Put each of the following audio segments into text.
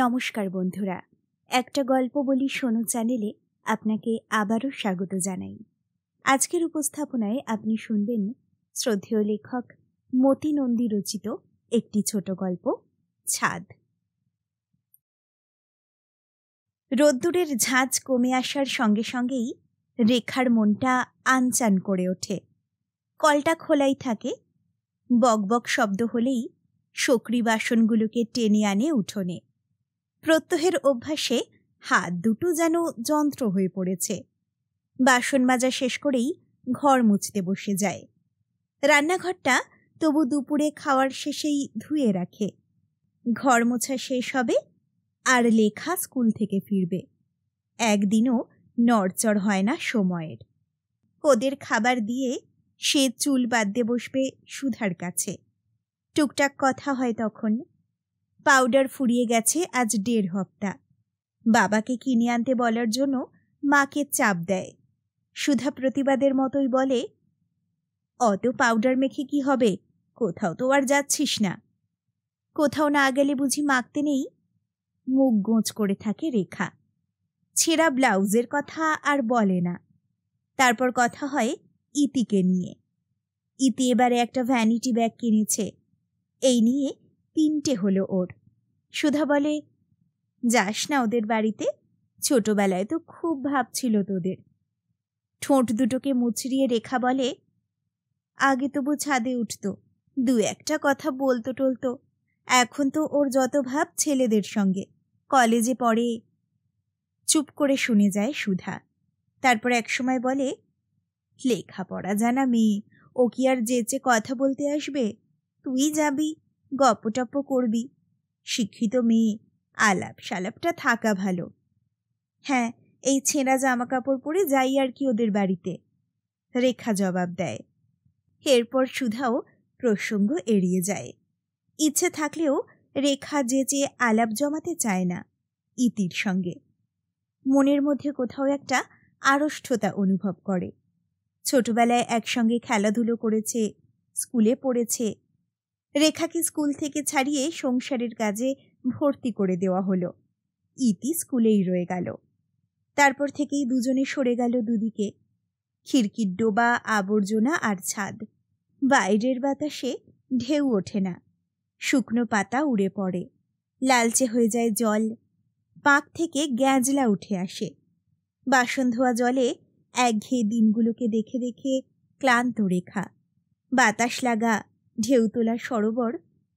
নমস্কার বন্ধুরা একটা গল্প বলি শোনো চ্যানেলে আপনাকে আবারও স্বাগত জানাই আজকের উপস্থাপনায় আপনি শুনবেন শ্রদ্ধেয় লেখক মতি নন্দী রচিত একটি ছোট গল্প ছাদ রোদ্দুরের ঝাঁজ কমে আসার সঙ্গে সঙ্গেই রেখার মনটা আনচান করে ওঠে কলটা খোলাই থাকে বকবক শব্দ হলেই সকরি বাসনগুলোকে টেনে আনে উঠোনে প্রত্যহের অভ্যাসে হাত দুটো যেন যন্ত্র হয়ে পড়েছে বাসন মাজা শেষ করেই ঘর মুছতে বসে যায় রান্নাঘরটা তবু দুপুরে খাওয়ার শেষেই ধুয়ে রাখে ঘর মোছা শেষ হবে আর লেখা স্কুল থেকে ফিরবে একদিনও নড়চড় হয় না সময়ের ওদের খাবার দিয়ে সে চুল বাদ দিয়ে বসবে সুধার কাছে টুকটাক কথা হয় তখন পাউডার ফুরিয়ে গেছে আজ দেড় হপ্তা বাবাকে কিনে আনতে বলার জন্য মাকে চাপ দেয় সুধা প্রতিবাদের মতোই বলে অত পাউডার মেখে কি হবে কোথাও তো আর যাচ্ছিস না কোথাও না গেলে বুঝি মাখতে নেই মুখ গোঁচ করে থাকে রেখা ছেঁড়া ব্লাউজের কথা আর বলে না তারপর কথা হয় ইতিকে নিয়ে ইতি এবারে একটা ভ্যানিটি ব্যাগ কিনেছে এই নিয়ে তিনটে হলো ওর সুধা বলে যাস না ওদের বাড়িতে ছোটবেলায় তো খুব ভাব ছিল তোদের ঠোঁট দুটোকে মুচড়িয়ে রেখা বলে আগে তবু ছাদে উঠত দু একটা কথা বলতো টলতো এখন তো ওর যত ভাব ছেলেদের সঙ্গে কলেজে পড়ে চুপ করে শুনে যায় সুধা তারপর একসময় বলে লেখাপড়া জানা মেয়ে ও কি আর যেচে কথা বলতে আসবে তুই যাবি গপটপ করবি শিক্ষিত মেয়ে আলাপ সালাপটা থাকা ভালো হ্যাঁ এই ছেঁড়া জামা কাপড় পরে যাই আর কি ওদের বাড়িতে রেখা জবাব দেয় এরপর সুধাও প্রসঙ্গ এড়িয়ে যায় ইচ্ছে থাকলেও রেখা যে যে আলাপ জমাতে চায় না ইতির সঙ্গে মনের মধ্যে কোথাও একটা আড়ষ্ঠতা অনুভব করে ছোটবেলায় একসঙ্গে খেলাধুলো করেছে স্কুলে পড়েছে রেখাকে স্কুল থেকে ছাড়িয়ে সংসারের কাজে ভর্তি করে দেওয়া হলো ইতি স্কুলেই রয়ে গেল তারপর থেকেই দুজনে সরে গেল দুদিকে খিড়কির ডোবা আবর্জনা আর ছাদ বাইরের বাতাসে ঢেউ ওঠে না শুকনো পাতা উড়ে পড়ে লালচে হয়ে যায় জল পাক থেকে গ্যাঁজলা উঠে আসে বাসন ধোয়া জলে একঘেয়ে দিনগুলোকে দেখে দেখে ক্লান্ত রেখা বাতাস লাগা ঢেউ তোলা সরোবর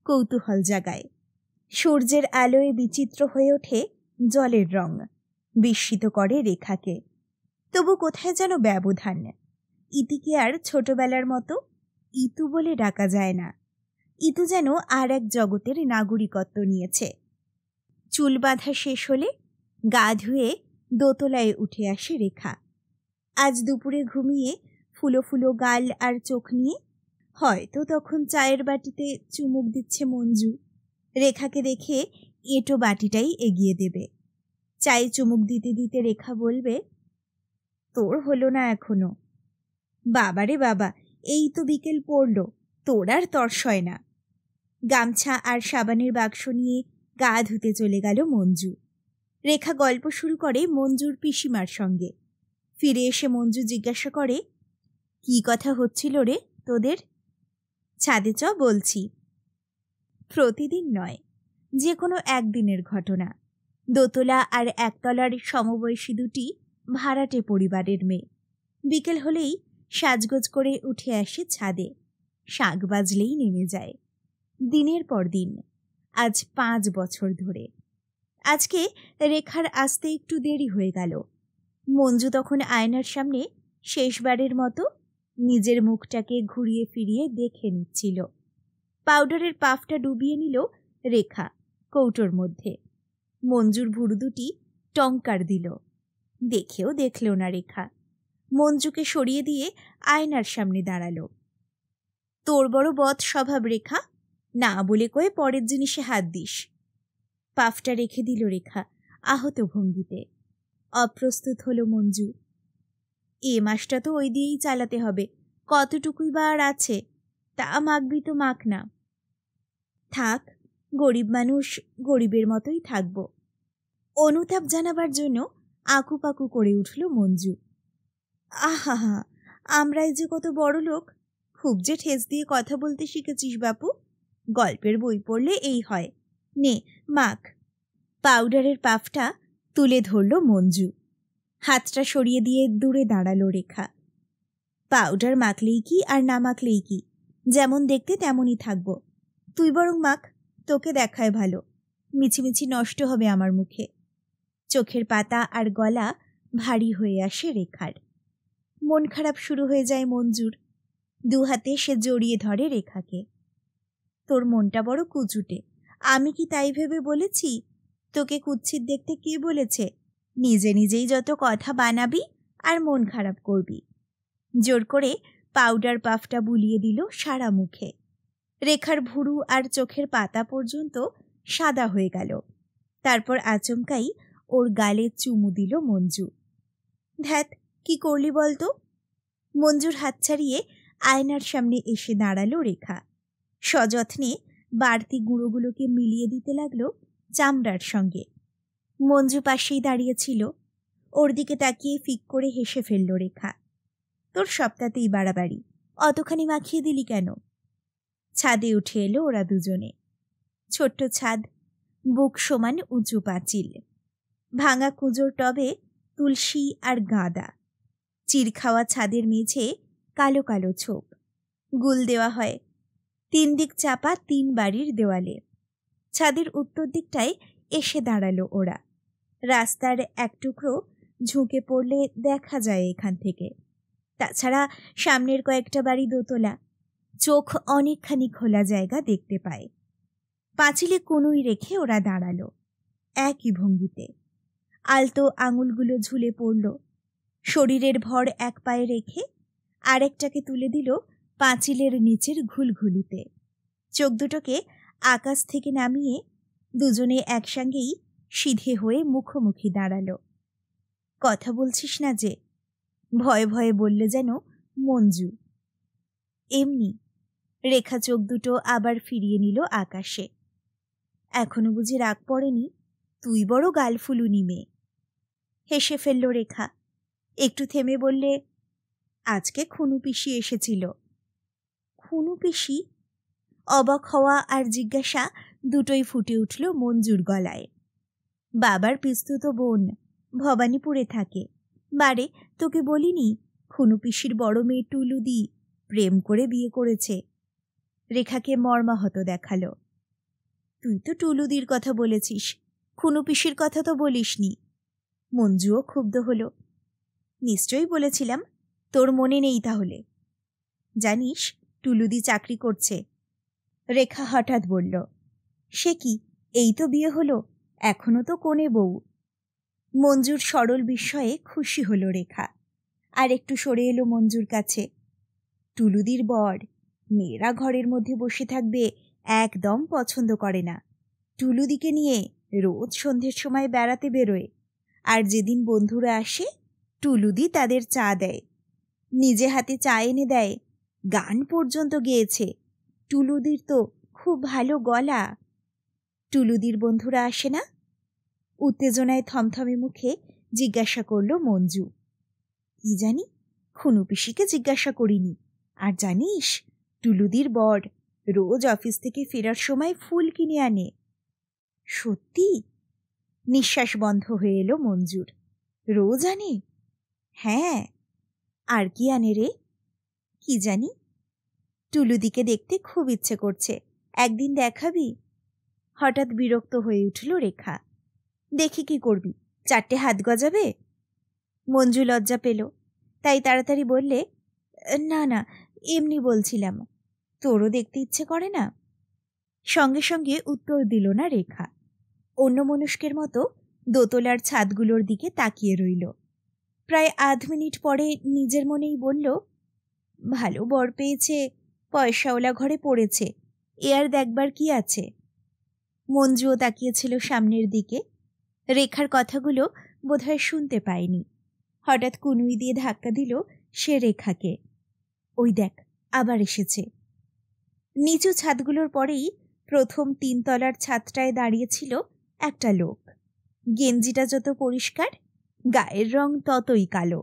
কৌতূহল জাগায় সূর্যের আলোয় বিচিত্র হয়ে ওঠে জলের রং বিস্মিত করে রেখাকে তবু কোথায় যেন ব্যবধান ইতিকে আর ছোটবেলার মতো ইতু বলে ডাকা যায় না ইতু যেন আর এক জগতের নাগরিকত্ব নিয়েছে চুল বাঁধা শেষ হলে গা ধুয়ে দোতলায় উঠে আসে রেখা আজ দুপুরে ঘুমিয়ে ফুলো ফুলো গাল আর চোখ নিয়ে হয়তো তখন চায়ের বাটিতে চুমুক দিচ্ছে মঞ্জু রেখাকে দেখে এঁটো বাটিটাই এগিয়ে দেবে চায়ে চুমুক দিতে দিতে রেখা বলবে তোর হলো না এখনো বাবারে বাবা এই তো বিকেল পড়ল তোর আর তর্ষয় না গামছা আর সাবানের বাক্স নিয়ে গা ধুতে চলে গেল মঞ্জু রেখা গল্প শুরু করে মঞ্জুর পিসিমার সঙ্গে ফিরে এসে মঞ্জু জিজ্ঞাসা করে কি কথা হচ্ছিল রে তোদের ছাদে চ বলছি প্রতিদিন নয় যে কোনো একদিনের ঘটনা দোতলা আর একতলার সমবয়সী দুটি ভাড়াটে পরিবারের মেয়ে বিকেল হলেই সাজগোজ করে উঠে আসে ছাদে শাক বাজলেই নেমে যায় দিনের পর দিন আজ পাঁচ বছর ধরে আজকে রেখার আসতে একটু দেরি হয়ে গেল মঞ্জু তখন আয়নার সামনে শেষবারের মতো নিজের মুখটাকে ঘুরিয়ে ফিরিয়ে দেখে নিচ্ছিল পাউডারের পাফটা ডুবিয়ে নিল রেখা কৌটোর মধ্যে মঞ্জুর ভুরু দুটি টঙ্কার দিল দেখেও দেখল না রেখা মঞ্জুকে সরিয়ে দিয়ে আয়নার সামনে দাঁড়ালো তোর বড় বধ স্বভাব রেখা না বলে কয়ে পরের জিনিসে হাত দিস পাফটা রেখে দিল রেখা আহত ভঙ্গিতে অপ্রস্তুত হলো মঞ্জু এ মাসটা তো ওই দিয়েই চালাতে হবে কতটুকুই বা আর আছে তা মাখবি তো মাখ না থাক গরিব মানুষ গরিবের মতোই থাকব অনুতাপ জানাবার জন্য আকুপাকু করে উঠল মঞ্জু আহাহা আমরাই যে কত বড় লোক খুব যে ঠেস দিয়ে কথা বলতে শিখেছিস বাপু গল্পের বই পড়লে এই হয় নে মাখ পাউডারের পাফটা তুলে ধরল মঞ্জু হাতটা সরিয়ে দিয়ে দূরে দাঁড়ালো রেখা পাউডার মাখলেই কি আর না মাখলেই কি যেমন দেখতে তেমনই থাকবো তুই বরং মাখ তোকে দেখায় ভালো মিছিমিছি নষ্ট হবে আমার মুখে চোখের পাতা আর গলা ভারী হয়ে আসে রেখার মন খারাপ শুরু হয়ে যায় মঞ্জুর দু হাতে সে জড়িয়ে ধরে রেখাকে তোর মনটা বড় কুচুটে আমি কি তাই ভেবে বলেছি তোকে কুচ্ছিত দেখতে কে বলেছে নিজে নিজেই যত কথা বানাবি আর মন খারাপ করবি জোর করে পাউডার পাফটা বুলিয়ে দিল সারা মুখে রেখার ভুরু আর চোখের পাতা পর্যন্ত সাদা হয়ে গেল তারপর আচমকাই ওর গালে চুমু দিল মঞ্জু ধ্যাত কি করলি বলতো মঞ্জুর হাত ছাড়িয়ে আয়নার সামনে এসে দাঁড়ালো রেখা সযত্নে বাড়তি গুঁড়োগুলোকে মিলিয়ে দিতে লাগলো চামড়ার সঙ্গে মঞ্জু পাশেই দাঁড়িয়েছিল ওর দিকে তাকিয়ে ফিক করে হেসে ফেলল রেখা তোর সপ্তাহতেই বাড়াবাড়ি অতখানি মাখিয়ে দিলি কেন ছাদে উঠে এলো ওরা দুজনে ছোট্ট ছাদ বুক সমান উঁচু পাঁচিল ভাঙা কুঁজোর টবে তুলসী আর গাঁদা চির খাওয়া ছাদের মেঝে কালো কালো ছোপ গুল দেওয়া হয় তিন দিক চাপা তিন বাড়ির দেওয়ালে ছাদের উত্তর দিকটায় এসে দাঁড়ালো ওরা রাস্তার এক টুকরো ঝুঁকে পড়লে দেখা যায় এখান থেকে তাছাড়া সামনের কয়েকটা বাড়ি দোতলা চোখ অনেকখানি খোলা জায়গা দেখতে পায় পাঁচিলে কোনোই রেখে ওরা দাঁড়ালো একই ভঙ্গিতে আলতো আঙুলগুলো ঝুলে পড়ল শরীরের ভর এক পায়ে রেখে আরেকটাকে তুলে দিল পাঁচিলের নিচের ঘুলঘুলিতে চোখ দুটোকে আকাশ থেকে নামিয়ে দুজনে একসঙ্গেই সিধে হয়ে মুখোমুখি দাঁড়ালো কথা বলছিস না যে ভয়ে ভয়ে বললে যেন মঞ্জু এমনি রেখা চোখ দুটো আবার ফিরিয়ে নিল আকাশে এখনো বুঝি রাগ পড়েনি তুই বড় গাল ফুলুনি মেয়ে হেসে ফেলল রেখা একটু থেমে বললে আজকে খুনু পিসি এসেছিল খুনু পিসি অবাক হওয়া আর জিজ্ঞাসা দুটোই ফুটে উঠল মঞ্জুর গলায় বাবার পিস্তুত বোন ভবানীপুরে থাকে বারে তোকে বলিনি খুনু পিসির বড় মেয়ে টুলু দি প্রেম করে বিয়ে করেছে রেখাকে মর্মাহত দেখালো তুই তো টুলুদির কথা বলেছিস খুনু পিসির কথা তো বলিসনি মঞ্জুও ক্ষুব্ধ হল নিশ্চয়ই বলেছিলাম তোর মনে নেই তাহলে জানিস টুলুদি চাকরি করছে রেখা হঠাৎ বলল সে কি এই তো বিয়ে হলো এখনও তো কোনে বউ মঞ্জুর সরল বিস্ময়ে খুশি হলো রেখা আর একটু সরে এলো মঞ্জুর কাছে টুলুদির বর মেয়েরা ঘরের মধ্যে বসে থাকবে একদম পছন্দ করে না টুলুদিকে নিয়ে রোজ সন্ধ্যের সময় বেড়াতে বেরোয় আর যেদিন বন্ধুরা আসে টুলুদি তাদের চা দেয় নিজে হাতে চা এনে দেয় গান পর্যন্ত গেয়েছে টুলুদির তো খুব ভালো গলা টুলুদির বন্ধুরা আসে না উত্তেজনায় থমথমে মুখে জিজ্ঞাসা করল মঞ্জু কি জানি খুনু পিসিকে জিজ্ঞাসা করিনি আর জানিস টুলুদির বর রোজ অফিস থেকে ফেরার সময় ফুল কিনে আনে সত্যি নিঃশ্বাস বন্ধ হয়ে এলো মঞ্জুর রোজ আনে হ্যাঁ আর কি আনে রে কি জানি টুলুদিকে দেখতে খুব ইচ্ছে করছে একদিন দেখাবি হঠাৎ বিরক্ত হয়ে উঠল রেখা দেখি কি করবি চারটে হাত গজাবে মঞ্জু লজ্জা পেল তাই তাড়াতাড়ি বললে না না এমনি বলছিলাম তোরও দেখতে ইচ্ছে করে না সঙ্গে সঙ্গে উত্তর দিল না রেখা অন্য মনস্কের মতো দোতলার ছাদগুলোর দিকে তাকিয়ে রইল প্রায় আধ মিনিট পরে নিজের মনেই বলল ভালো বর পেয়েছে পয়সাওলা ঘরে পড়েছে এ আর দেখবার কি আছে মঞ্জুও তাকিয়েছিল সামনের দিকে রেখার কথাগুলো বোধহয় শুনতে পায়নি হঠাৎ কুনুই দিয়ে ধাক্কা দিল সে রেখাকে ওই দেখ আবার এসেছে নিচু ছাদগুলোর পরেই প্রথম তিনতলার ছাদটায় দাঁড়িয়েছিল একটা লোক গেঞ্জিটা যত পরিষ্কার গায়ের রং ততই কালো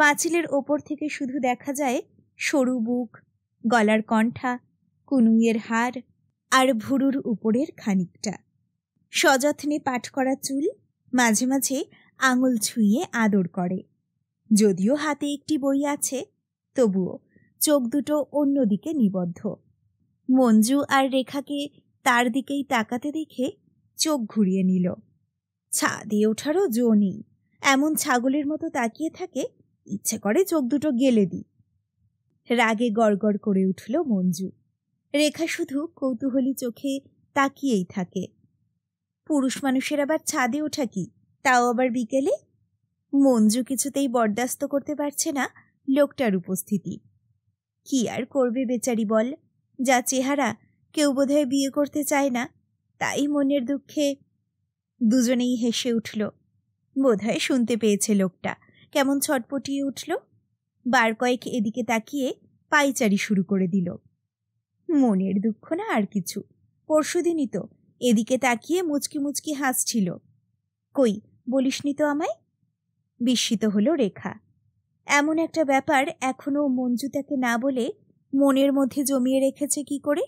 পাঁচিলের ওপর থেকে শুধু দেখা যায় সরু বুক গলার কণ্ঠা কুনুইয়ের হাড় আর ভুরুর উপরের খানিকটা সযত্নে পাঠ করা চুল মাঝে মাঝে আঙুল ছুঁয়ে আদর করে যদিও হাতে একটি বই আছে তবুও চোখ দুটো অন্যদিকে নিবদ্ধ মঞ্জু আর রেখাকে তার দিকেই তাকাতে দেখে চোখ ঘুরিয়ে নিল ছা দিয়ে ওঠারও জো নেই এমন ছাগলের মতো তাকিয়ে থাকে ইচ্ছে করে চোখ দুটো গেলে দিই রাগে গড়গড় করে উঠল মঞ্জু রেখা শুধু কৌতূহলী চোখে তাকিয়েই থাকে পুরুষ মানুষের আবার ছাদে ওঠা কি তাও আবার বিকেলে মঞ্জু কিছুতেই বরদাস্ত করতে পারছে না লোকটার উপস্থিতি কি আর করবে বেচারি বল যা চেহারা কেউ বোধহয় বিয়ে করতে চায় না তাই মনের দুঃখে দুজনেই হেসে উঠল বোধহয় শুনতে পেয়েছে লোকটা কেমন ছটপটিয়ে উঠল বার কয়েক এদিকে তাকিয়ে পাইচারি শুরু করে দিল মনের দুঃখ না আর কিছু পরশুদিনই তো এদিকে তাকিয়ে মুচকি মুচকি হাসছিল কই বলিসনি তো আমায় বিস্মিত হলো রেখা এমন একটা ব্যাপার এখনও মঞ্জু তাকে না বলে মনের মধ্যে জমিয়ে রেখেছে কি করে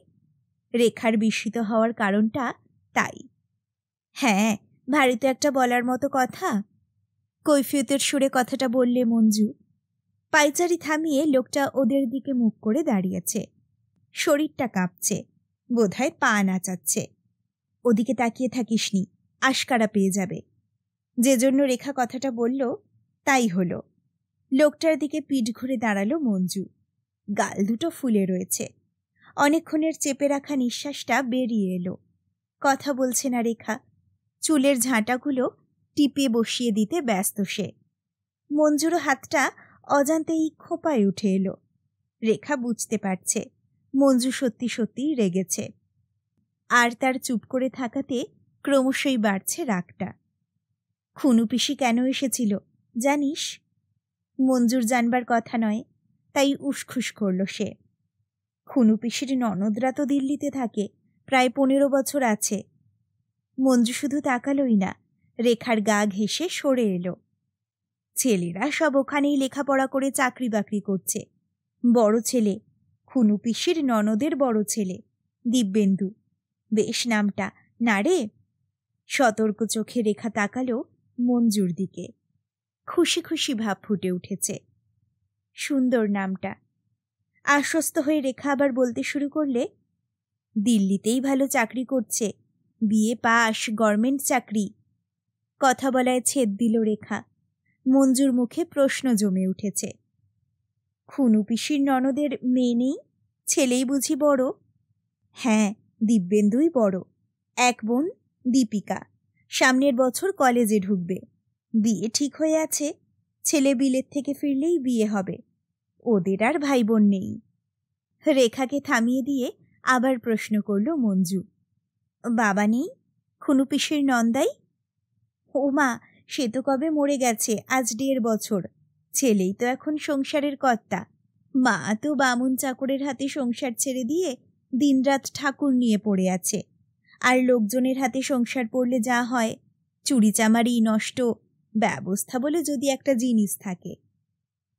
রেখার বিস্মিত হওয়ার কারণটা তাই হ্যাঁ ভারী তো একটা বলার মতো কথা কৈফিয়তের সুরে কথাটা বললে মঞ্জু পাইচারি থামিয়ে লোকটা ওদের দিকে মুখ করে দাঁড়িয়েছে শরীরটা কাঁপছে বোধহয় পা নাচাচ্ছে ওদিকে তাকিয়ে থাকিসনি আশকারা পেয়ে যাবে যে জন্য রেখা কথাটা বলল তাই হলো লোকটার দিকে পিঠ ঘুরে দাঁড়ালো মঞ্জু গাল দুটো ফুলে রয়েছে অনেকক্ষণের চেপে রাখা নিঃশ্বাসটা বেরিয়ে এলো কথা বলছে না রেখা চুলের ঝাঁটাগুলো টিপে বসিয়ে দিতে ব্যস্ত সে মঞ্জুর হাতটা অজান্তেই খোঁপায় উঠে এলো রেখা বুঝতে পারছে মঞ্জু সত্যি সত্যিই রেগেছে আর তার চুপ করে থাকাতে ক্রমশই বাড়ছে রাগটা খুনু পিসি কেন এসেছিল জানিস মঞ্জুর জানবার কথা নয় তাই উসখুস করল সে খুনু পিসির ননদরা তো দিল্লিতে থাকে প্রায় পনেরো বছর আছে মঞ্জু শুধু তাকালই না রেখার গা ঘেঁষে সরে এলো ছেলেরা সব ওখানেই লেখাপড়া করে চাকরি বাকরি করছে বড় ছেলে খুনু পিসির ননদের বড় ছেলে দিব্যেন্দু বেশ নামটা না রে সতর্ক চোখে রেখা তাকালো মঞ্জুর দিকে খুশি খুশি ভাব ফুটে উঠেছে সুন্দর নামটা আশ্বস্ত হয়ে রেখা আবার বলতে শুরু করলে দিল্লিতেই ভালো চাকরি করছে বিয়ে পাশ গভর্নমেন্ট চাকরি কথা বলায় ছেদ দিল রেখা মঞ্জুর মুখে প্রশ্ন জমে উঠেছে খুনু পিসির ননদের মেয়ে নেই ছেলেই বুঝি বড় হ্যাঁ দিব্যেন্দুই বড় এক বোন দীপিকা সামনের বছর কলেজে ঢুকবে বিয়ে ঠিক হয়ে আছে ছেলে বিলের থেকে ফিরলেই বিয়ে হবে ওদের আর ভাই বোন নেই রেখাকে থামিয়ে দিয়ে আবার প্রশ্ন করল মঞ্জু বাবা নেই খুনু পিসির নন্দাই ও মা সে তো কবে মরে গেছে আজ দেড় বছর ছেলেই তো এখন সংসারের কর্তা মা তো বামুন চাকরের হাতে সংসার ছেড়ে দিয়ে দিনরাত ঠাকুর নিয়ে পড়ে আছে আর লোকজনের হাতে সংসার পড়লে যা হয় চুরি চামারি নষ্ট ব্যবস্থা বলে যদি একটা জিনিস থাকে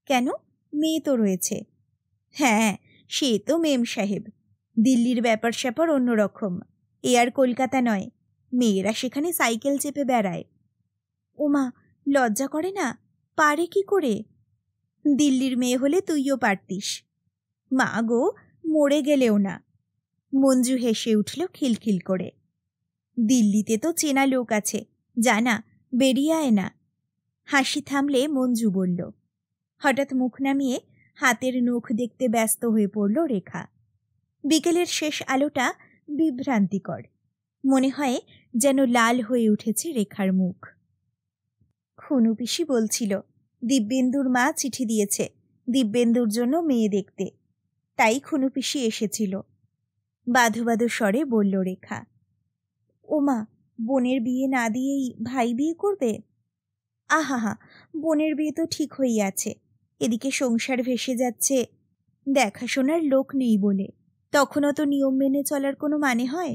কেন মেয়ে তো রয়েছে হ্যাঁ সে তো মেম সাহেব দিল্লির ব্যাপার স্যাপার অন্যরকম এ আর কলকাতা নয় মেয়েরা সেখানে সাইকেল চেপে বেড়ায় ওমা লজ্জা করে না পারে কি করে দিল্লির মেয়ে হলে তুইও পারতিস মা গো মরে গেলেও না মঞ্জু হেসে উঠল খিলখিল করে দিল্লিতে তো চেনা লোক আছে জানা বেরিয়ে আয় না হাসি থামলে মঞ্জু বলল হঠাৎ মুখ নামিয়ে হাতের নখ দেখতে ব্যস্ত হয়ে পড়ল রেখা বিকেলের শেষ আলোটা বিভ্রান্তিকর মনে হয় যেন লাল হয়ে উঠেছে রেখার মুখ খুনু পিসি বলছিল দিব্যেন্দুর মা চিঠি দিয়েছে দিব্যেন্দুর জন্য মেয়ে দেখতে তাই খুনু পিসি এসেছিল বাধো বাধো স্বরে বলল রেখা ওমা বোনের বিয়ে না দিয়েই ভাই বিয়ে করবে আহাহা বোনের বিয়ে তো ঠিক হয়েই আছে এদিকে সংসার ভেসে যাচ্ছে দেখাশোনার লোক নেই বলে তখনও তো নিয়ম মেনে চলার কোনো মানে হয়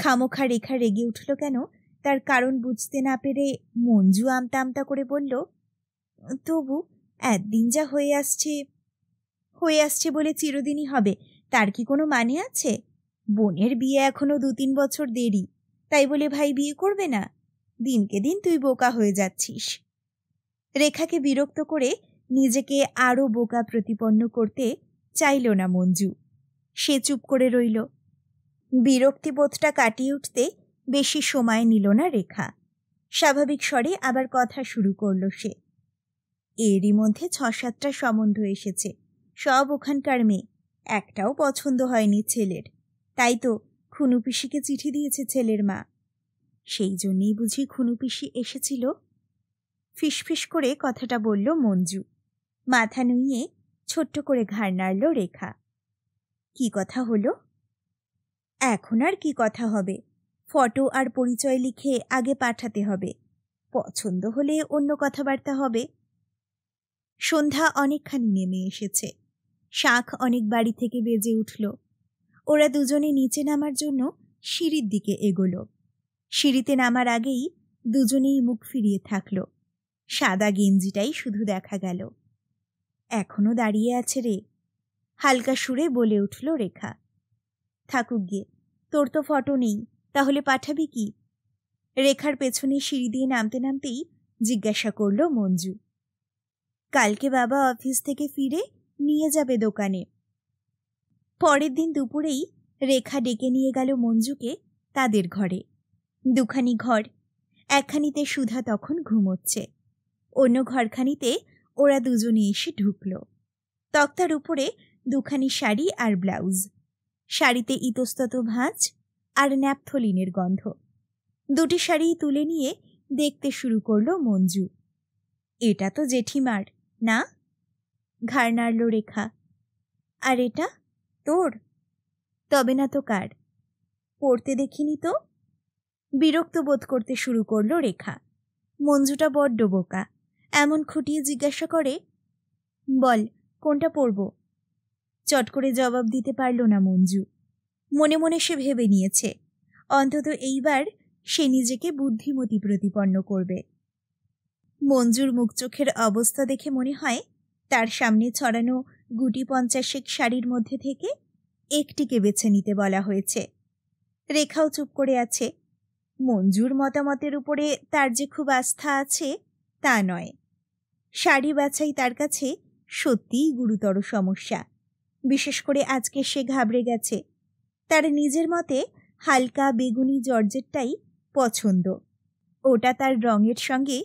খামোখা রেখা রেগে উঠল কেন তার কারণ বুঝতে না পেরে মঞ্জু আমতা আমতা করে বলল তবু একদিন যা হয়ে আসছে হয়ে আসছে বলে চিরদিনই হবে তার কি কোনো মানে আছে বোনের বিয়ে এখনও দু তিন বছর দেরি তাই বলে ভাই বিয়ে করবে না দিনকে দিন তুই বোকা হয়ে যাচ্ছিস রেখাকে বিরক্ত করে নিজেকে আরও বোকা প্রতিপন্ন করতে চাইল না মঞ্জু সে চুপ করে রইল বিরক্তিবোধটা কাটিয়ে উঠতে বেশি সময় নিল না রেখা স্বাভাবিক স্বরে আবার কথা শুরু করল সে এরই মধ্যে ছ সাতটা সম্বন্ধ এসেছে সব ওখানকার মেয়ে একটাও পছন্দ হয়নি ছেলের তাই তো খুনু পিসিকে চিঠি দিয়েছে ছেলের মা সেই জন্যেই বুঝি খুনু পিসি এসেছিল ফিসফিস করে কথাটা বলল মঞ্জু মাথা নুইয়ে ছোট্ট করে ঘাড় নাড়ল রেখা কি কথা হলো এখন আর কি কথা হবে ফটো আর পরিচয় লিখে আগে পাঠাতে হবে পছন্দ হলে অন্য কথাবার্তা হবে সন্ধ্যা অনেকখানি নেমে এসেছে শাঁখ অনেক বাড়ি থেকে বেজে উঠল ওরা দুজনে নিচে নামার জন্য সিঁড়ির দিকে এগোল সিঁড়িতে নামার আগেই দুজনেই মুখ ফিরিয়ে থাকল সাদা গেঞ্জিটাই শুধু দেখা গেল এখনও দাঁড়িয়ে আছে রে হালকা সুরে বলে উঠল রেখা থাকুক গিয়ে তোর তো ফটো নেই তাহলে পাঠাবি কি রেখার পেছনে সিঁড়ি দিয়ে নামতে নামতেই জিজ্ঞাসা করল মঞ্জু কালকে বাবা অফিস থেকে ফিরে নিয়ে যাবে দোকানে পরের দিন দুপুরেই রেখা ডেকে নিয়ে গেল মঞ্জুকে তাদের ঘরে দুখানি ঘর একখানিতে সুধা তখন ঘুমোচ্ছে অন্য ঘরখানিতে ওরা দুজনে এসে ঢুকল তক্তার উপরে দুখানি শাড়ি আর ব্লাউজ শাড়িতে ইতস্তত ভাঁজ আর ন্যাপথলিনের গন্ধ দুটি শাড়ি তুলে নিয়ে দেখতে শুরু করলো মঞ্জু এটা তো জেঠিমার না ঘাড় নাড়ল রেখা আর এটা তোর তবে না তো কার পড়তে দেখিনি তো বিরক্ত বোধ করতে শুরু করলো রেখা মঞ্জুটা বড্ড বোকা এমন খুঁটিয়ে জিজ্ঞাসা করে বল কোনটা পড়ব চট করে জবাব দিতে পারল না মঞ্জু মনে মনে সে ভেবে নিয়েছে অন্তত এইবার সে নিজেকে বুদ্ধিমতী প্রতিপন্ন করবে মঞ্জুর মুখ চোখের অবস্থা দেখে মনে হয় তার সামনে ছড়ানো গুটি পঞ্চাশেক শাড়ির মধ্যে থেকে একটিকে বেছে নিতে বলা হয়েছে রেখাও চুপ করে আছে মঞ্জুর মতামতের উপরে তার যে খুব আস্থা আছে তা নয় শাড়ি বাছাই তার কাছে সত্যিই গুরুতর সমস্যা বিশেষ করে আজকে সে ঘাবড়ে গেছে তার নিজের মতে হালকা বেগুনি জর্জেটটাই পছন্দ ওটা তার রঙের সঙ্গে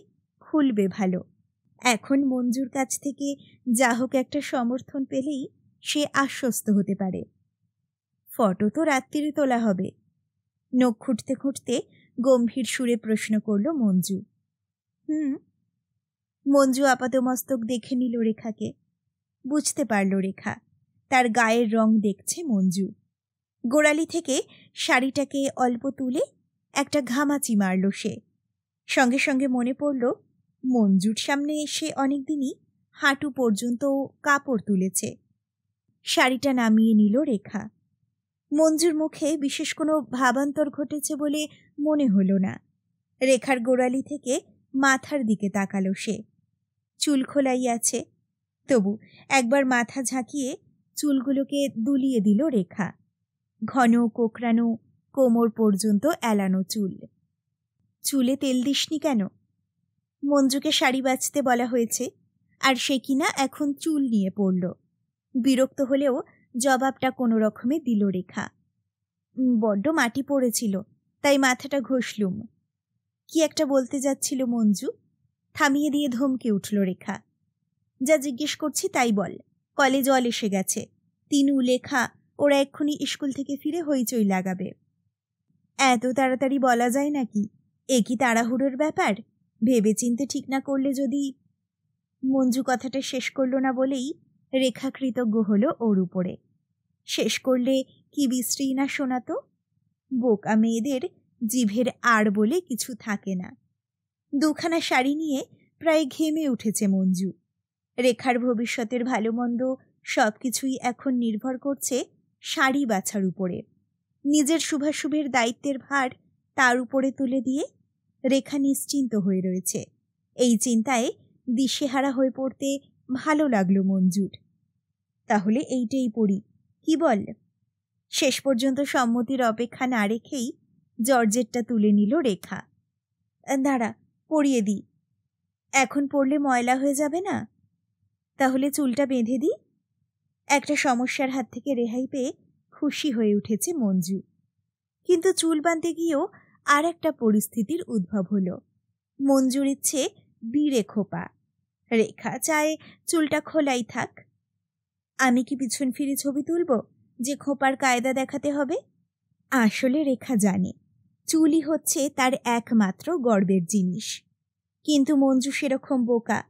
খুলবে ভালো এখন মঞ্জুর কাছ থেকে যা হোক একটা সমর্থন পেলেই সে আশ্বস্ত হতে পারে ফটো তো রাত্রিরে তোলা হবে নখ খুঁটতে খুঁটতে গম্ভীর সুরে প্রশ্ন করল মঞ্জু হুম মঞ্জু আপাতমস্তক দেখে নিল রেখাকে বুঝতে পারল রেখা তার গায়ের রং দেখছে মঞ্জু গোড়ালি থেকে শাড়িটাকে অল্প তুলে একটা ঘামাচি মারল সে সঙ্গে সঙ্গে মনে পড়ল মঞ্জুর সামনে এসে অনেকদিনই হাঁটু পর্যন্ত কাপড় তুলেছে শাড়িটা নামিয়ে নিল রেখা মঞ্জুর মুখে বিশেষ কোনো ভাবান্তর ঘটেছে বলে মনে হলো না রেখার গোড়ালি থেকে মাথার দিকে তাকালো সে চুল খোলাই আছে তবু একবার মাথা ঝাঁকিয়ে চুলগুলোকে দুলিয়ে দিল রেখা ঘন কোকরানো কোমর পর্যন্ত এলানো চুল চুলে তেল দিসনি কেন মঞ্জুকে শাড়ি বাঁচতে বলা হয়েছে আর সে কিনা এখন চুল নিয়ে পড়ল বিরক্ত হলেও জবাবটা কোনো রকমে দিল রেখা বড্ড মাটি পড়েছিল তাই মাথাটা ঘষলুম কি একটা বলতে যাচ্ছিল মঞ্জু থামিয়ে দিয়ে ধমকে উঠল রেখা যা জিজ্ঞেস করছি তাই বল কলে জল এসে গেছে তিনু লেখা ওরা এক্ষুনি স্কুল থেকে ফিরে হইচই লাগাবে এত তাড়াতাড়ি বলা যায় নাকি এ কি তাড়াহুড়োর ব্যাপার ভেবেচিন্তে ঠিক না করলে যদি মঞ্জু কথাটা শেষ করলো না বলেই রেখা কৃতজ্ঞ হলো ওর উপরে শেষ করলে কি বিশ্রী না শোনাতো বোকা মেয়েদের জিভের আর বলে কিছু থাকে না দুখানা শাড়ি নিয়ে প্রায় ঘেমে উঠেছে মঞ্জু রেখার ভবিষ্যতের ভালো মন্দ সব কিছুই এখন নির্ভর করছে শাড়ি বাছার উপরে নিজের শুভাশুভের দায়িত্বের ভার তার উপরে তুলে দিয়ে রেখা নিশ্চিন্ত হয়ে রয়েছে এই চিন্তায় দিশেহারা হয়ে পড়তে ভালো লাগলো মঞ্জুর তাহলে এইটাই পড়ি কি বল শেষ পর্যন্ত সম্মতির অপেক্ষা না রেখেই জর্জেটটা তুলে নিল রেখা দাঁড়া পরিয়ে দিই এখন পড়লে ময়লা হয়ে যাবে না তাহলে চুলটা বেঁধে দিই একটা সমস্যার হাত থেকে রেহাই পেয়ে খুশি হয়ে উঠেছে মঞ্জু কিন্তু চুল বাঁধতে গিয়েও আর একটা পরিস্থিতির উদ্ভব হলো মঞ্জুর ইচ্ছে বিড়ে খোপা রেখা চায় চুলটা খোলাই থাক আমি কি পিছন ফিরে ছবি তুলব যে খোপার কায়দা দেখাতে হবে আসলে রেখা জানে চুলই হচ্ছে তার একমাত্র গর্বের জিনিস কিন্তু মঞ্জু সেরকম বোকা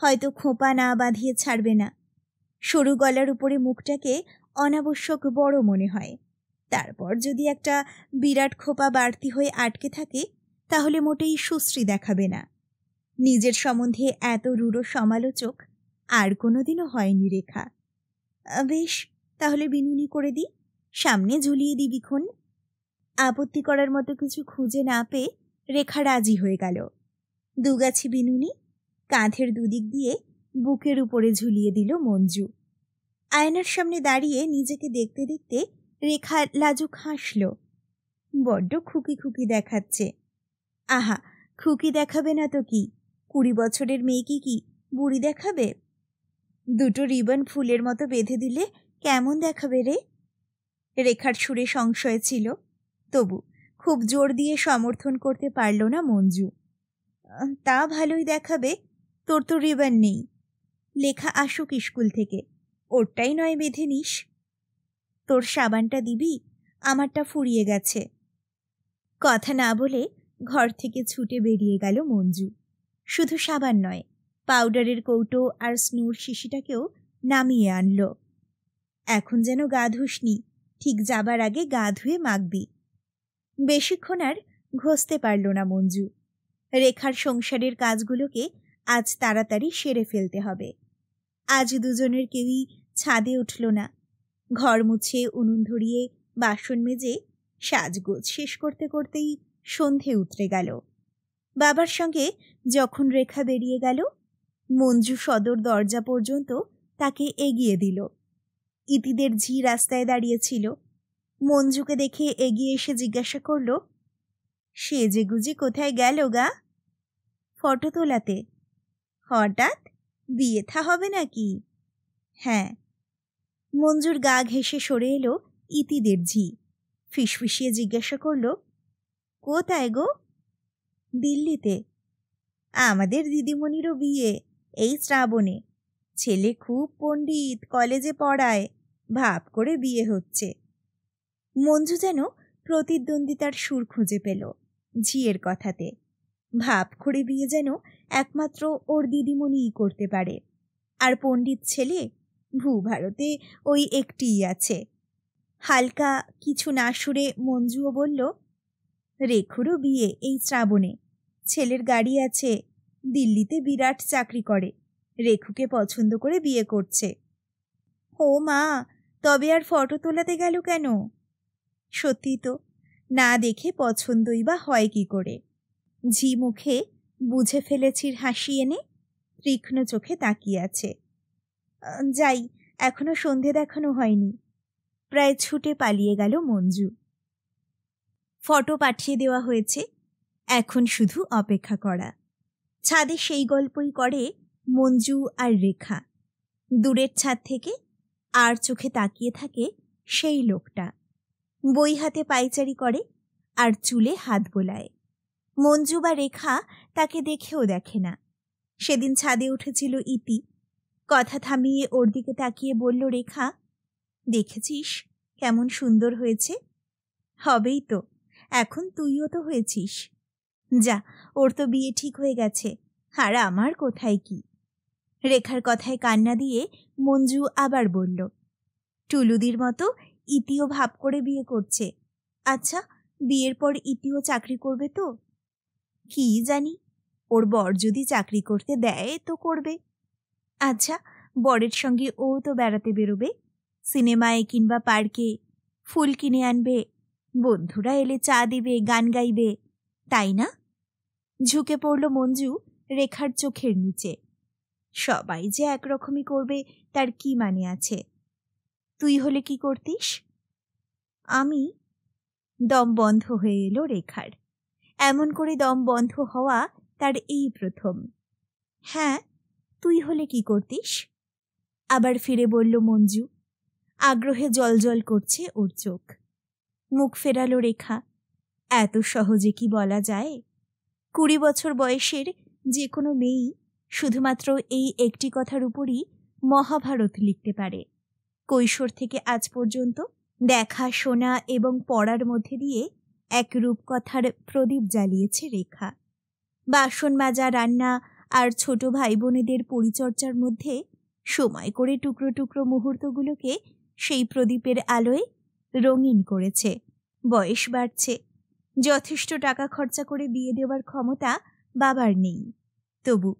হয়তো খোঁপা না বাঁধিয়ে ছাড়বে না সরু গলার উপরে মুখটাকে অনাবশ্যক বড় মনে হয় তারপর যদি একটা বিরাট খোপা বাড়তি হয়ে আটকে থাকে তাহলে মোটেই সুশ্রী দেখাবে না নিজের সম্বন্ধে এত রূঢ় সমালোচক আর কোনোদিনও হয়নি রেখা বেশ তাহলে বিনুনি করে দি সামনে ঝুলিয়ে দিবি খুন আপত্তি করার মতো কিছু খুঁজে না পেয়ে রেখা রাজি হয়ে গেল দুগাছি বিনুনি কাঁধের দুদিক দিয়ে বুকের উপরে ঝুলিয়ে দিল মঞ্জু আয়নার সামনে দাঁড়িয়ে নিজেকে দেখতে দেখতে রেখা লাজুক হাসল বড্ড খুকি খুকি দেখাচ্ছে আহা খুকি দেখাবে না তো কি কুড়ি বছরের মেয়েকে কি বুড়ি দেখাবে দুটো রিবন ফুলের মতো বেঁধে দিলে কেমন দেখাবে রে রেখার সুরে সংশয় ছিল তবু খুব জোর দিয়ে সমর্থন করতে পারল না মঞ্জু তা ভালোই দেখাবে তোর তো রিবন নেই লেখা আসুক স্কুল থেকে ওরটাই নয় বেঁধে নিস তোর সাবানটা দিবি আমারটা ফুরিয়ে গেছে কথা না বলে ঘর থেকে ছুটে বেরিয়ে গেল মঞ্জু শুধু সাবান নয় পাউডারের কৌটো আর স্নুর শিশিটাকেও নামিয়ে আনল এখন যেন গা ধুসনি ঠিক যাবার আগে গা ধুয়ে মাখবি বেশিক্ষণ আর ঘষতে পারল না মঞ্জু রেখার সংসারের কাজগুলোকে আজ তাড়াতাড়ি সেরে ফেলতে হবে আজ দুজনের কেউই ছাদে উঠল না ঘর মুছে উনুন ধরিয়ে বাসন মেজে সাজগোজ শেষ করতে করতেই সন্ধে উতরে গেল বাবার সঙ্গে যখন রেখা বেরিয়ে গেল মঞ্জু সদর দরজা পর্যন্ত তাকে এগিয়ে দিল ইতিদের ঝি রাস্তায় দাঁড়িয়েছিল মঞ্জুকে দেখে এগিয়ে এসে জিজ্ঞাসা করল সে যে গুজি কোথায় গেল গা ফটো তোলাতে হঠাৎ বিয়ে থা হবে নাকি হ্যাঁ মঞ্জুর গা ঘেঁষে সরে এলো ইতিদের ঝি ফিসফিসিয়ে জিজ্ঞাসা করল কোথায় গো দিল্লিতে আমাদের দিদিমণিরও বিয়ে এই শ্রাবণে ছেলে খুব পণ্ডিত কলেজে পড়ায় ভাব করে বিয়ে হচ্ছে মঞ্জু যেন প্রতিদ্বন্দ্বিতার সুর খুঁজে পেল ঝিয়ের কথাতে ভাব করে বিয়ে যেন একমাত্র ওর দিদিমণিই করতে পারে আর পণ্ডিত ছেলে ভূভারতে ওই একটিই আছে হালকা কিছু না সুরে মঞ্জুও বলল রেখুরও বিয়ে এই শ্রাবণে ছেলের গাড়ি আছে দিল্লিতে বিরাট চাকরি করে রেখুকে পছন্দ করে বিয়ে করছে ও মা তবে আর ফটো তোলাতে গেল কেন সত্যি তো না দেখে পছন্দই বা হয় কি করে ঝি মুখে বুঝে ফেলেছির হাসি এনে তীক্ষ্ণ চোখে তাকিয়ে আছে যাই এখনো সন্ধে দেখানো হয়নি প্রায় ছুটে পালিয়ে গেল মঞ্জু ফটো পাঠিয়ে দেওয়া হয়েছে এখন শুধু অপেক্ষা করা ছাদে সেই গল্পই করে মঞ্জু আর রেখা দূরের ছাদ থেকে আর চোখে তাকিয়ে থাকে সেই লোকটা বই হাতে পাইচারি করে আর চুলে হাত বোলায় মঞ্জু বা রেখা তাকে দেখেও দেখে না সেদিন ছাদে উঠেছিল ইতি কথা থামিয়ে ওর দিকে তাকিয়ে বলল রেখা দেখেছিস কেমন সুন্দর হয়েছে হবেই তো এখন তুইও তো হয়েছিস যা ওর তো বিয়ে ঠিক হয়ে গেছে আর আমার কোথায় কি রেখার কথায় কান্না দিয়ে মঞ্জু আবার বলল টুলুদির মতো ইতিও ভাব করে বিয়ে করছে আচ্ছা বিয়ের পর ইতিও চাকরি করবে তো কি জানি ওর বর যদি চাকরি করতে দেয় তো করবে আচ্ছা বরের সঙ্গে ও তো বেড়াতে বেরোবে সিনেমায় কিংবা পার্কে ফুল কিনে আনবে বন্ধুরা এলে চা দিবে গান গাইবে তাই না ঝুঁকে পড়ল মঞ্জু রেখার চোখের নিচে সবাই যে একরকমই করবে তার কি মানে আছে তুই হলে কি করতিস আমি দম বন্ধ হয়ে এলো রেখার এমন করে দম বন্ধ হওয়া তার এই প্রথম হ্যাঁ তুই হলে কি করতিস আবার ফিরে বলল মঞ্জু আগ্রহে জল করছে ওর চোখ মুখ ফেরালো রেখা এত সহজে কি বলা যায় কুড়ি বছর বয়সের যে কোনো মেয়েই শুধুমাত্র এই একটি কথার উপরই মহাভারত লিখতে পারে কৈশোর থেকে আজ পর্যন্ত দেখা শোনা এবং পড়ার মধ্যে দিয়ে এক রূপকথার প্রদীপ জ্বালিয়েছে রেখা বাসন মাজা রান্না আর ছোট ভাই বোনেদের পরিচর্যার মধ্যে সময় করে টুকরো টুকরো মুহূর্তগুলোকে সেই প্রদীপের আলোয় রঙিন করেছে বয়স বাড়ছে যথেষ্ট টাকা খরচা করে বিয়ে দেওয়ার ক্ষমতা বাবার নেই তবু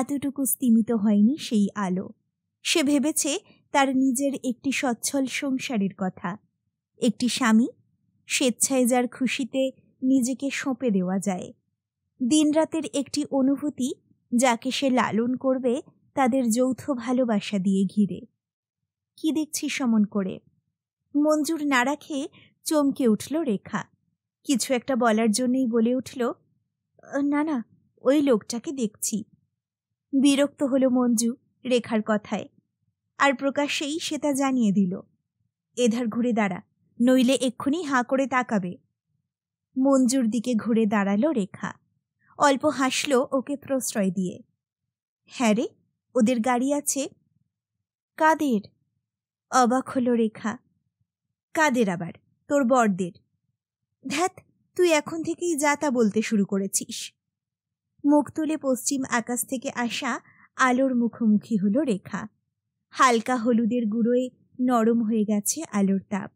এতটুকু স্তিমিত হয়নি সেই আলো সে ভেবেছে তার নিজের একটি সচ্ছল সংসারের কথা একটি স্বামী স্বেচ্ছায় যার খুশিতে নিজেকে সঁপে দেওয়া যায় দিনরাতের একটি অনুভূতি যাকে সে লালন করবে তাদের যৌথ ভালোবাসা দিয়ে ঘিরে কি দেখছি সমন করে মঞ্জুর না রাখে চমকে উঠল রেখা কিছু একটা বলার জন্যই বলে উঠল না না ওই লোকটাকে দেখছি বিরক্ত হল মঞ্জু রেখার কথায় আর প্রকাশ্যেই সে তা জানিয়ে দিল এধার ঘুরে দাঁড়া নইলে এক্ষুনি হাঁ করে তাকাবে মঞ্জুর দিকে ঘুরে দাঁড়ালো রেখা অল্প হাসল ওকে প্রশ্রয় দিয়ে হ্যাঁ রে ওদের গাড়ি আছে কাদের অবাক হলো রেখা কাদের আবার তোর বরদের ধ্যাত তুই এখন থেকেই যা তা বলতে শুরু করেছিস মুখ তুলে পশ্চিম আকাশ থেকে আসা আলোর মুখোমুখি হল রেখা হালকা হলুদের গুঁড়োয় নরম হয়ে গেছে আলোর তাপ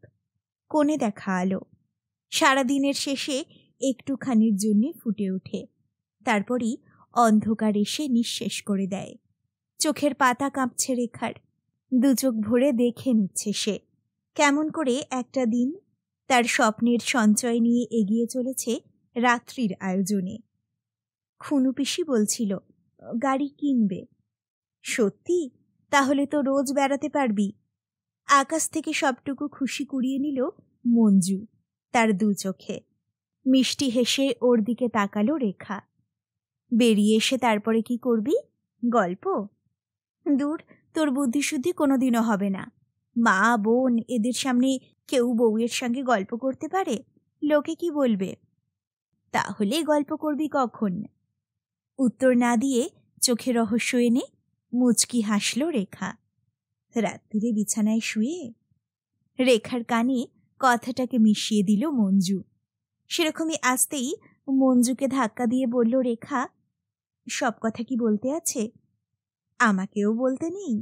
কোণে দেখা আলো সারাদিনের শেষে একটুখানির জন্যে ফুটে ওঠে তারপরই অন্ধকার এসে নিঃশেষ করে দেয় চোখের পাতা কাঁপছে রেখার দু চোখ ভরে দেখে নিচ্ছে সে কেমন করে একটা দিন তার স্বপ্নের সঞ্চয় নিয়ে এগিয়ে চলেছে রাত্রির আয়োজনে খুনুপিসি বলছিল গাড়ি কিনবে সত্যি তাহলে তো রোজ বেড়াতে পারবি আকাশ থেকে সবটুকু খুশি কুড়িয়ে নিল মঞ্জু তার দু চোখে মিষ্টি হেসে ওর দিকে তাকালো রেখা বেরিয়ে এসে তারপরে কি করবি গল্প দূর তোর বুদ্ধিশুদ্ধি কোনো দিনও হবে না মা বোন এদের সামনে কেউ বউয়ের সঙ্গে গল্প করতে পারে লোকে কি বলবে তাহলে গল্প করবি কখন উত্তর না দিয়ে চোখে রহস্য এনে মুচকি হাসল রেখা রাত্রিরে বিছানায় শুয়ে রেখার কানে কথাটাকে মিশিয়ে দিল মঞ্জু সেরকমই আসতেই মঞ্জুকে ধাক্কা দিয়ে বলল রেখা সব কথা কি বলতে আছে আমাকেও বলতে নেই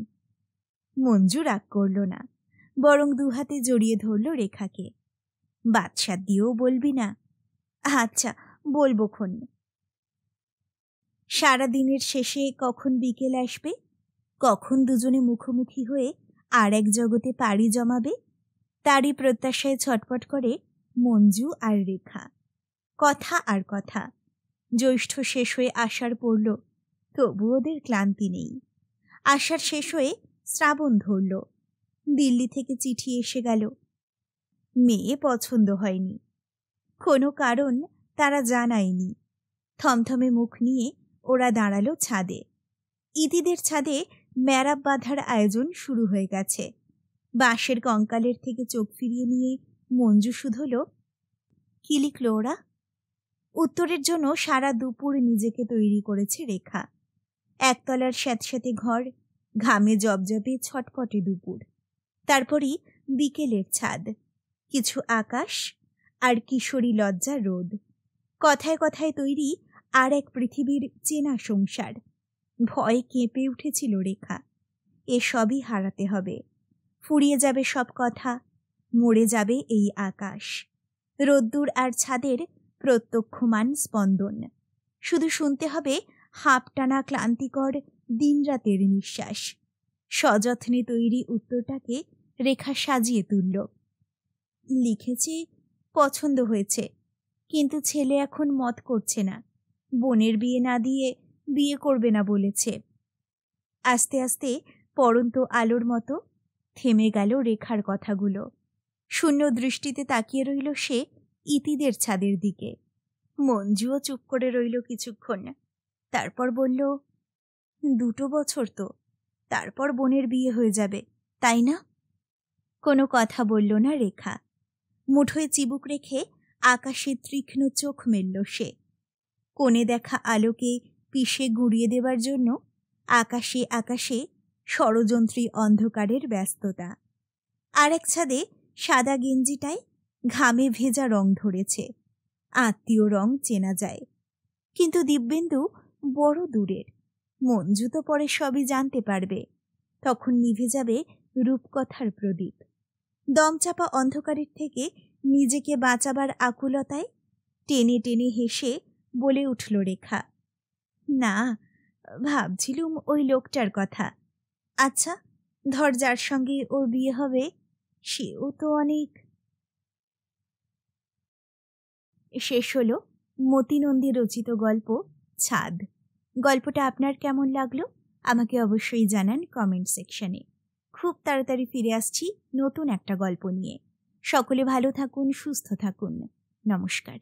মঞ্জু রাগ করল না বরং দুহাতে জড়িয়ে ধরল রেখাকে বাদশা দিয়েও বলবি না আচ্ছা বলবো খন সারাদিনের শেষে কখন বিকেল আসবে কখন দুজনে মুখোমুখি হয়ে আর এক জগতে পাড়ি জমাবে তারই প্রত্যাশায় ছটপট করে মঞ্জু আর রেখা কথা আর কথা জ্যৈষ্ঠ শেষ হয়ে আষাঢ় পড়ল তবু ওদের ক্লান্তি নেই আষাঢ় শেষ হয়ে শ্রাবণ ধরল দিল্লি থেকে চিঠি এসে গেল মেয়ে পছন্দ হয়নি কোনো কারণ তারা জানায়নি থমথমে মুখ নিয়ে ওরা দাঁড়ালো ছাদে ইতিদের ছাদে ম্যারাপ বাঁধার আয়োজন শুরু হয়ে গেছে বাঁশের কঙ্কালের থেকে চোখ ফিরিয়ে নিয়ে মঞ্জু শুধল কি লিখল ওরা উত্তরের জন্য সারা দুপুর নিজেকে তৈরি করেছে রেখা একতলার স্যাঁতস্যাঁতে ঘর ঘামে জবজবে ছটপটে দুপুর তারপরই বিকেলের ছাদ কিছু আকাশ আর কিশোরী লজ্জা রোদ কথায় কথায় তৈরি আর এক পৃথিবীর চেনা সংসার ভয়ে কেঁপে উঠেছিল রেখা এসবই হারাতে হবে ফুরিয়ে যাবে সব কথা মরে যাবে এই আকাশ রোদ্দুর আর ছাদের প্রত্যক্ষমান স্পন্দন শুধু শুনতে হবে হাঁপ টানা ক্লান্তিকর দিনরাতের নিঃশ্বাস সযত্নে তৈরি উত্তরটাকে রেখা সাজিয়ে তুলল লিখেছি পছন্দ হয়েছে কিন্তু ছেলে এখন মত করছে না বোনের বিয়ে না দিয়ে বিয়ে করবে না বলেছে আস্তে আস্তে পরন্ত আলোর মতো থেমে গেল রেখার কথাগুলো শূন্য দৃষ্টিতে তাকিয়ে রইল সে ইতিদের ছাদের দিকে মঞ্জুও চুপ করে রইল কিছুক্ষণ তারপর বলল দুটো বছর তো তারপর বোনের বিয়ে হয়ে যাবে তাই না কোনো কথা বলল না রেখা মুঠোয় চিবুক রেখে আকাশে তীক্ষ্ণ চোখ মেলল সে কোণে দেখা আলোকে পিষে গুঁড়িয়ে দেবার জন্য আকাশে আকাশে ষড়যন্ত্রী অন্ধকারের ব্যস্ততা আর এক ছাদে সাদা গেঞ্জিটায় ঘামে ভেজা রং ধরেছে আত্মীয় রং চেনা যায় কিন্তু দিব্যেন্দু বড় দূরের মঞ্জু তো পরে সবই জানতে পারবে তখন নিভে যাবে রূপকথার প্রদীপ দমচাপা অন্ধকারের থেকে নিজেকে বাঁচাবার আকুলতায় টেনে টেনে হেসে বলে উঠল রেখা না ভাবছিলুম ওই লোকটার কথা আচ্ছা ধর যার সঙ্গে ওর বিয়ে হবে সেও তো অনেক শেষ হলো মতিনন্দী রচিত গল্প ছাদ গল্পটা আপনার কেমন লাগলো আমাকে অবশ্যই জানান কমেন্ট সেকশনে খুব তাড়াতাড়ি ফিরে আসছি নতুন একটা গল্প নিয়ে সকলে ভালো থাকুন সুস্থ থাকুন নমস্কার